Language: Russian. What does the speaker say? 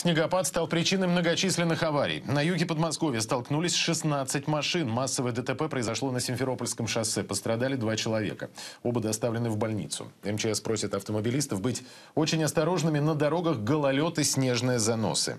Снегопад стал причиной многочисленных аварий. На юге Подмосковья столкнулись 16 машин. Массовое ДТП произошло на Симферопольском шоссе. Пострадали два человека. Оба доставлены в больницу. МЧС просит автомобилистов быть очень осторожными на дорогах гололед и снежные заносы.